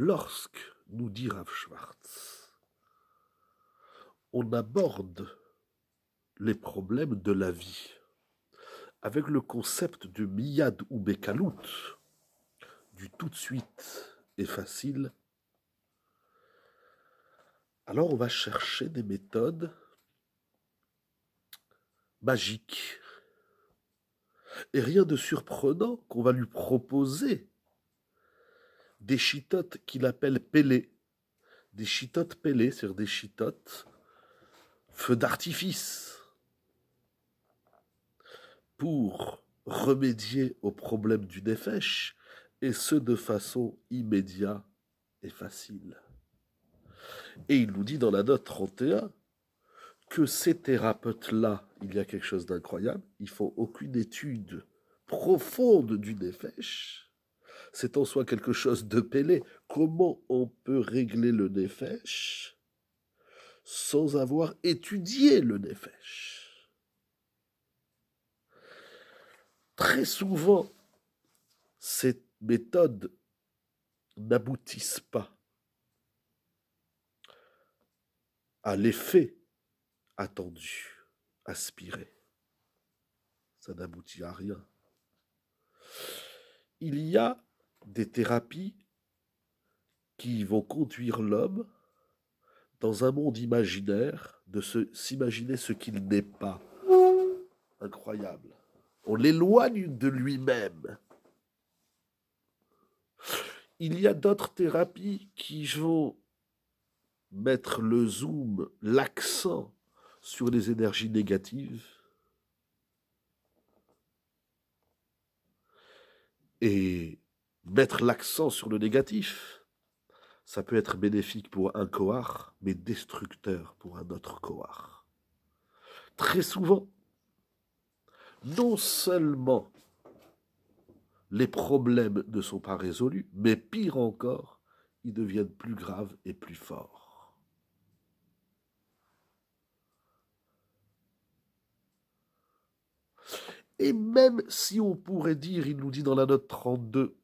Lorsque, nous dit Rav Schwartz, on aborde les problèmes de la vie avec le concept de miyad ou bekalout, du tout de suite et facile, alors on va chercher des méthodes magiques. Et rien de surprenant qu'on va lui proposer des chitotes qu'il appelle pélés, Des chitotes pélés, c'est-à-dire des chitotes, feu d'artifice, pour remédier au problème du défèche, et ce de façon immédiate et facile. Et il nous dit dans la note 31 que ces thérapeutes-là, il y a quelque chose d'incroyable, il faut aucune étude profonde du défèche c'est en soi quelque chose de pélé. Comment on peut régler le défèche sans avoir étudié le défèche Très souvent, ces méthodes n'aboutissent pas à l'effet attendu, aspiré. Ça n'aboutit à rien. Il y a des thérapies qui vont conduire l'homme dans un monde imaginaire de s'imaginer ce qu'il n'est pas. Incroyable. On l'éloigne de lui-même. Il y a d'autres thérapies qui vont mettre le zoom, l'accent sur les énergies négatives. Et mettre l'accent sur le négatif, ça peut être bénéfique pour un kohar, mais destructeur pour un autre kohar. Très souvent, non seulement les problèmes ne sont pas résolus, mais pire encore, ils deviennent plus graves et plus forts. Et même si on pourrait dire, il nous dit dans la note 32,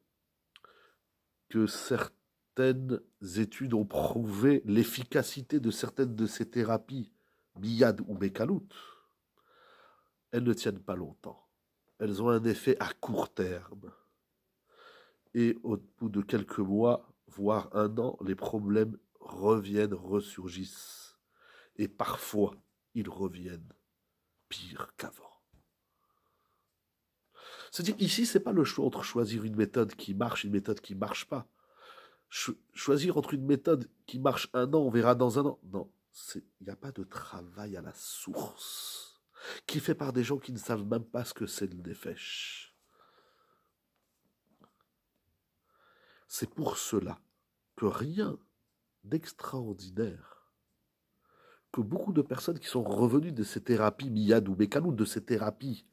que certaines études ont prouvé l'efficacité de certaines de ces thérapies, Miyad ou mécaloutes. elles ne tiennent pas longtemps. Elles ont un effet à court terme. Et au bout de quelques mois, voire un an, les problèmes reviennent, ressurgissent. Et parfois, ils reviennent pire qu'avant. C'est-à-dire, ici, c'est pas le choix entre choisir une méthode qui marche, une méthode qui marche pas. choisir entre une méthode qui marche un an, on verra dans un an. Non, il n'y a pas de travail à la source qui fait par des gens qui ne savent même pas ce que c'est le défèche. C'est pour cela que rien d'extraordinaire que beaucoup de personnes qui sont revenues de ces thérapies Miyad ou Mécanou, de ces thérapies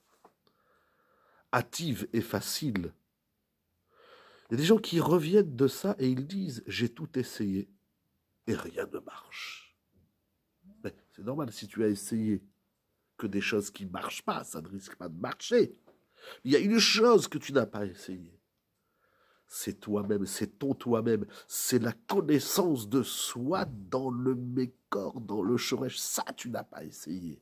hâtive et facile. Il y a des gens qui reviennent de ça et ils disent J'ai tout essayé et rien ne marche. Mais c'est normal si tu as essayé que des choses qui ne marchent pas, ça ne risque pas de marcher. Il y a une chose que tu n'as pas essayé. C'est toi-même, c'est ton toi-même, c'est la connaissance de soi dans le mécor, dans le chorège, Ça, tu n'as pas essayé.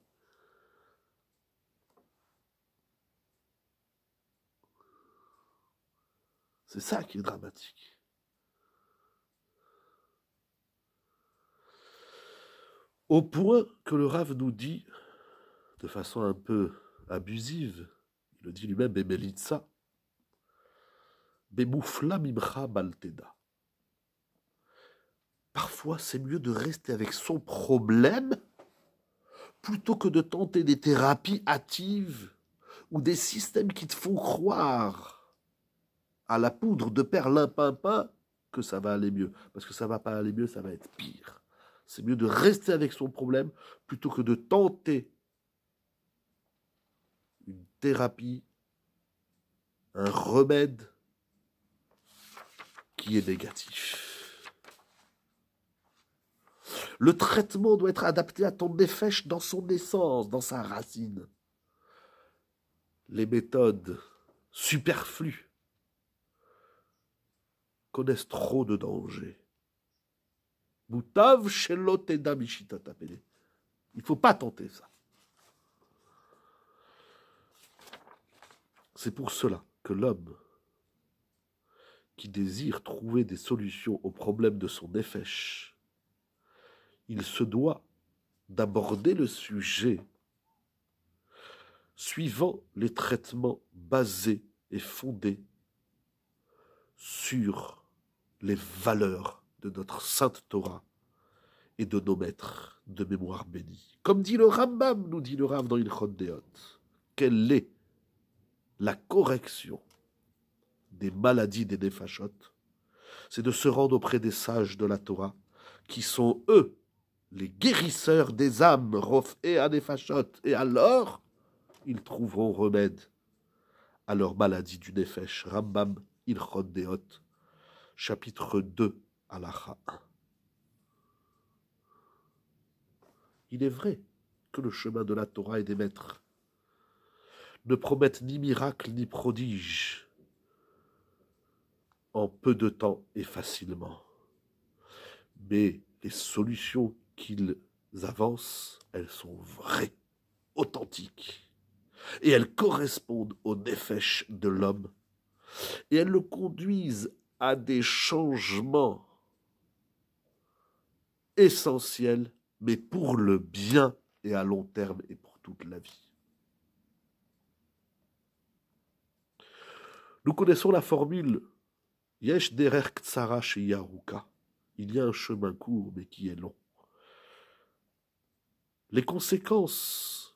C'est ça qui est dramatique. Au point que le Rave nous dit, de façon un peu abusive, il le dit lui-même, Bemelitsa, Bemoufla Mimcha balteda. Parfois, c'est mieux de rester avec son problème plutôt que de tenter des thérapies hâtives ou des systèmes qui te font croire à la poudre de perlimpinpin que ça va aller mieux. Parce que ça va pas aller mieux, ça va être pire. C'est mieux de rester avec son problème plutôt que de tenter une thérapie, un remède qui est négatif. Le traitement doit être adapté à ton défèche dans son essence, dans sa racine. Les méthodes superflues connaissent trop de dangers. Il ne faut pas tenter ça. C'est pour cela que l'homme qui désire trouver des solutions aux problèmes de son défèche, il se doit d'aborder le sujet suivant les traitements basés et fondés sur les valeurs de notre sainte Torah et de nos maîtres de mémoire bénie. Comme dit le Rambam, nous dit le Rav dans Ilchot Deot, quelle est la correction des maladies des Nefashot C'est de se rendre auprès des sages de la Torah, qui sont eux les guérisseurs des âmes, Rof et à et alors ils trouveront remède à leur maladie du Nefesh. Rambam Ilchot Deot chapitre 2, Alaha 1. Il est vrai que le chemin de la Torah et des maîtres ne promettent ni miracle ni prodiges en peu de temps et facilement. Mais les solutions qu'ils avancent, elles sont vraies, authentiques, et elles correspondent aux défèches de l'homme, et elles le conduisent à des changements essentiels, mais pour le bien et à long terme et pour toute la vie. Nous connaissons la formule Yesh derer tsara yaruka. Il y a un chemin court mais qui est long. Les conséquences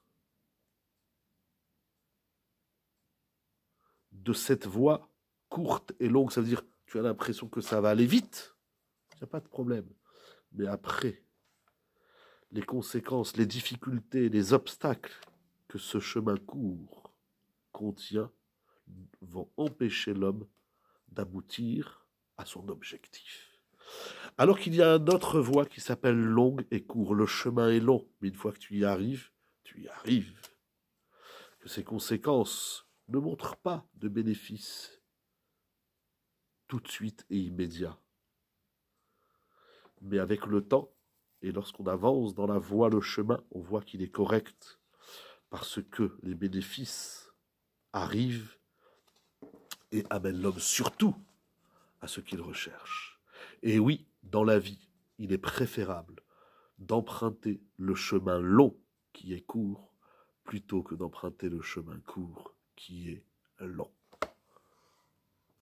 de cette voie courte et longue, ça veut dire tu as l'impression que ça va aller vite, il n'y a pas de problème. Mais après, les conséquences, les difficultés, les obstacles que ce chemin court contient vont empêcher l'homme d'aboutir à son objectif. Alors qu'il y a une autre voie qui s'appelle longue et court. Le chemin est long, mais une fois que tu y arrives, tu y arrives. Que ses conséquences ne montrent pas de bénéfices tout de suite et immédiat. Mais avec le temps, et lorsqu'on avance dans la voie, le chemin, on voit qu'il est correct, parce que les bénéfices arrivent et amènent l'homme surtout à ce qu'il recherche. Et oui, dans la vie, il est préférable d'emprunter le chemin long qui est court plutôt que d'emprunter le chemin court qui est long.